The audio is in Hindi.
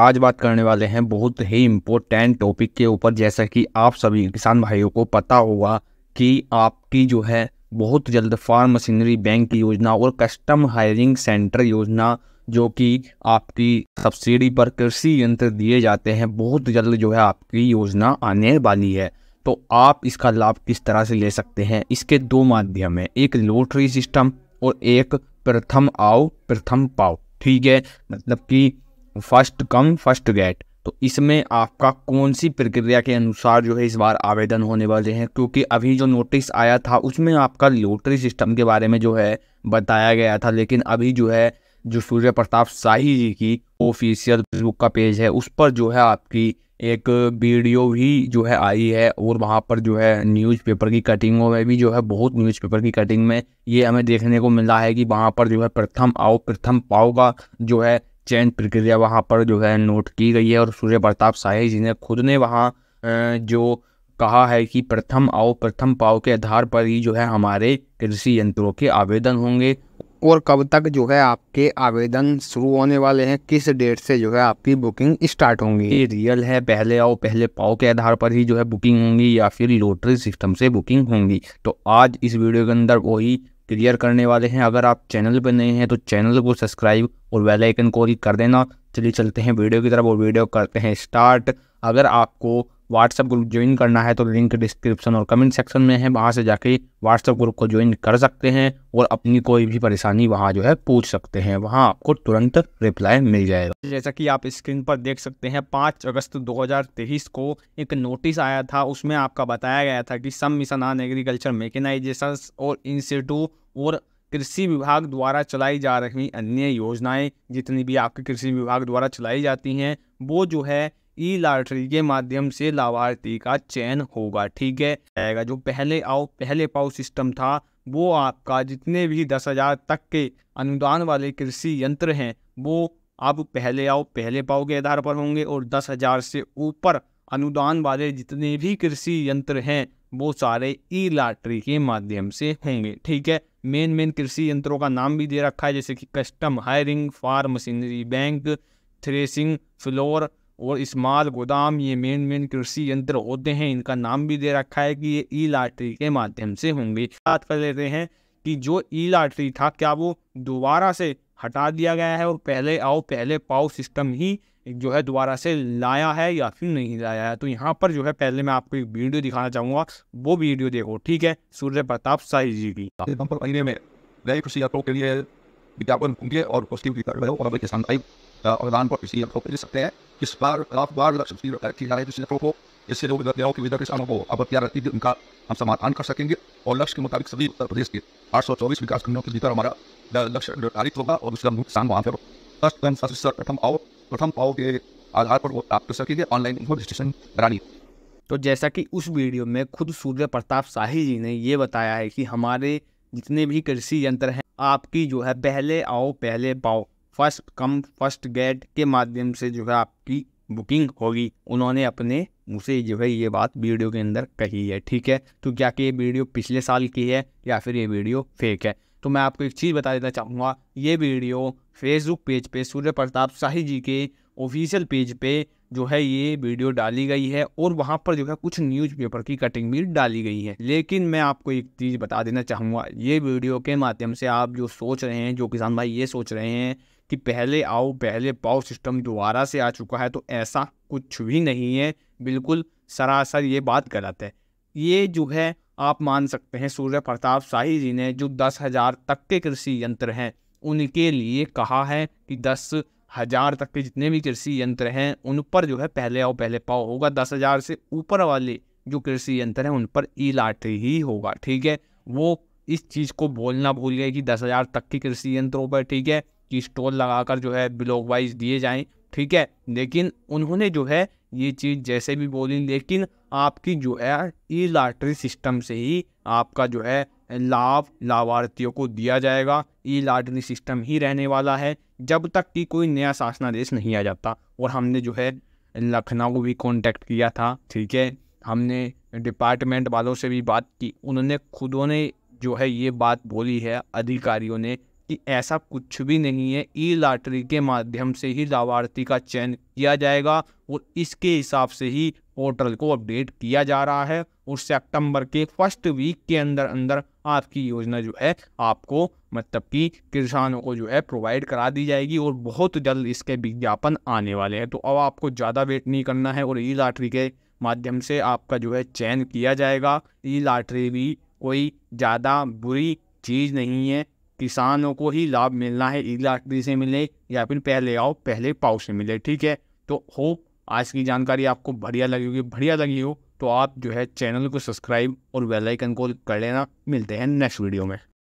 आज बात करने वाले हैं बहुत ही इम्पोर्टेंट टॉपिक के ऊपर जैसा कि आप सभी किसान भाइयों को पता होगा कि आपकी जो है बहुत जल्द फार्म मशीनरी बैंक की योजना और कस्टम हायरिंग सेंटर योजना जो कि आपकी सब्सिडी पर कृषि यंत्र दिए जाते हैं बहुत जल्द जो है आपकी योजना आने वाली है तो आप इसका लाभ किस तरह से ले सकते हैं इसके दो माध्यम है एक लोटरी सिस्टम और एक प्रथम आओ प्रथम पाओ ठीक है मतलब कि फर्स्ट कम फर्स्ट गेट तो इसमें आपका कौन सी प्रक्रिया के अनुसार जो है इस बार आवेदन होने वाले हैं क्योंकि अभी जो नोटिस आया था उसमें आपका लोटरी सिस्टम के बारे में जो है बताया गया था लेकिन अभी जो है जो सूर्य प्रताप शाही जी की ऑफिशियल फेसबुक का पेज है उस पर जो है आपकी एक वीडियो भी जो है आई है और वहाँ पर जो है न्यूज़पेपर की कटिंगों में भी जो है बहुत न्यूज़पेपर की कटिंग में ये हमें देखने को मिला है कि वहाँ पर जो है प्रथम आओ प्रथम पाओ का जो है चयन प्रक्रिया वहाँ पर जो है नोट की गई है और सूर्य प्रताप शाही जी ने खुद ने वहाँ जो कहा है कि प्रथम आओ प्रथम पाओ के आधार पर ही जो है हमारे कृषि यंत्रों के आवेदन होंगे और कब तक जो है आपके आवेदन शुरू होने वाले हैं किस डेट से जो है आपकी बुकिंग स्टार्ट होंगी ये रियल है पहले आओ पहले पाओ के आधार पर ही जो है बुकिंग होंगी या फिर लोटरी सिस्टम से बुकिंग होंगी तो आज इस वीडियो के अंदर वही क्लियर करने वाले हैं अगर आप चैनल पर नए हैं तो चैनल को सब्सक्राइब और वेलाइकन आइकन को ही कर देना चलिए चलते हैं वीडियो की तरफ और वीडियो करते हैं स्टार्ट अगर आपको व्हाट्सएप ग्रुप ज्वाइन करना है तो लिंक डिस्क्रिप्शन और कमेंट सेक्शन में है वहाँ से जाके व्हाट्सएप ग्रुप को ज्वाइन कर सकते हैं और अपनी कोई भी परेशानी वहाँ जो है पूछ सकते हैं वहाँ आपको तुरंत रिप्लाई मिल जाएगा जैसा कि आप स्क्रीन पर देख सकते हैं पाँच अगस्त दो को एक नोटिस आया था उसमें आपका बताया गया था कि sub mission on agriculture mechanization और इंस्टीट्यूट और कृषि विभाग द्वारा चलाई जा रही अन्य योजनाएं जितनी भी आपके कृषि विभाग द्वारा चलाई जाती हैं वो जो है ई लॉटरी के माध्यम से लाभार्थी का चयन होगा ठीक है आएगा जो पहले आओ पहले पाओ सिस्टम था वो आपका जितने भी दस हजार तक के अनुदान वाले कृषि यंत्र हैं वो आप पहले आओ पहले पाओ के आधार पर होंगे और दस हजार से ऊपर अनुदान वाले जितने भी कृषि यंत्र हैं वो सारे ई लॉटरी के माध्यम से होंगे ठीक है मेन मेन कृषि यंत्रों का नाम भी दे रखा है जैसे कि custom hiring farm machinery bank threshing floor और इस्माल गोदाम ये मेन मेन कृषि यंत्र होते हैं इनका नाम भी दे रखा है कि ये ई लाटरी के माध्यम से होंगे बात कर लेते हैं कि जो ई लाटरी था क्या वो दोबारा से हटा दिया गया है और पहले आओ पहले पाओ सिस्टम ही जो है दोबारा से लाया है या फिर नहीं लाया है तो यहाँ पर जो है पहले मैं आपको एक वीडियो दिखाना चाहूँगा वो वीडियो देखो ठीक है सूर्य प्रताप साई जी की विज्ञापन और किसान अवदान पर सकते हैं इस बार रात बार लक्ष्य इससे लोग व्यवसायों की विधा किसान को अब क्या रणनीति उनका हम समाधान कर सकेंगे और लक्ष्य के मुताबिक सभी उत्तर प्रदेश के आठ सौ चौबीस विकास खंडों के भीतर हमारा लक्ष्य निर्धारित होगा और उसका किसान वहाँ पर प्रथम पाओ प्रथम पाओ के आधार पर वो प्राप्त कर सकेंगे ऑनलाइन रजिस्ट्रेशन करानी तो जैसा कि उस वीडियो में खुद सूर्य प्रताप शाही जी ने ये बताया है कि हमारे जितने भी कृषि यंत्र हैं आपकी जो है पहले आओ पहले पाओ फर्स्ट कम फर्स्ट गेट के माध्यम से जो है आपकी बुकिंग होगी उन्होंने अपने उसे जो है ये बात वीडियो के अंदर कही है ठीक है तो क्या कि ये वीडियो पिछले साल की है या फिर ये वीडियो फेक है तो मैं आपको एक चीज़ बता देना चाहूँगा ये वीडियो फेसबुक पेज पे सूर्य प्रताप शाही जी के ऑफिशियल पेज पे जो है ये वीडियो डाली गई है और वहाँ पर जो है कुछ न्यूज़पेपर की कटिंग भी डाली गई है लेकिन मैं आपको एक चीज़ बता देना चाहूँगा ये वीडियो के माध्यम से आप जो सोच रहे हैं जो किसान भाई ये सोच रहे हैं कि पहले आओ पहले पाओ सिस्टम दोबारा से आ चुका है तो ऐसा कुछ भी नहीं है बिल्कुल सरासर ये बात गलत है ये जो है आप मान सकते हैं सूर्य प्रताप शाही जी ने जो दस हज़ार तक के कृषि यंत्र हैं उनके लिए कहा है कि दस हज़ार तक के जितने भी कृषि यंत्र हैं उन पर जो है पहले आओ पहले पाओ होगा दस हज़ार से ऊपर वाले जो कृषि यंत्र हैं उन पर ई लाट ही होगा ठीक है वो इस चीज़ को बोलना भूल गए कि दस हज़ार तक के कृषि यंत्रों पर ठीक है कि स्टोर लगाकर जो है ब्लॉक वाइज दिए जाएं ठीक है लेकिन उन्होंने जो है ये चीज़ जैसे भी बोली लेकिन आपकी जो है ई लाटरी सिस्टम से ही आपका जो है लाभ लाभार्थियों को दिया जाएगा ई लाटरी सिस्टम ही रहने वाला है जब तक कि कोई नया शासनादेश नहीं आ जाता और हमने जो है लखनऊ को भी कॉन्टेक्ट किया था ठीक है हमने डिपार्टमेंट वालों से भी बात की उन्होंने खुदों ने जो है ये बात बोली है अधिकारियों ने कि ऐसा कुछ भी नहीं है ई लॉटरी के माध्यम से ही लाभार्थी का चयन किया जाएगा और इसके हिसाब से ही पोर्टल को अपडेट किया जा रहा है और सितंबर के फर्स्ट वीक के अंदर अंदर आपकी योजना जो है आपको मतलब कि किसानों को जो है प्रोवाइड करा दी जाएगी और बहुत जल्द इसके विज्ञापन आने वाले हैं तो अब आपको ज़्यादा वेट नहीं करना है और ई लॉटरी के माध्यम से आपका जो है चयन किया जाएगा ई लॉटरी भी कोई ज़्यादा बुरी चीज़ नहीं है किसानों को ही लाभ मिलना है ईद आखिरी से मिले या फिर पहले आओ पहले पाओ से मिले ठीक है तो होप आज की जानकारी आपको बढ़िया लगी होगी बढ़िया लगी हो तो आप जो है चैनल को सब्सक्राइब और वेलाइकन आइकन को कर लेना मिलते हैं नेक्स्ट वीडियो में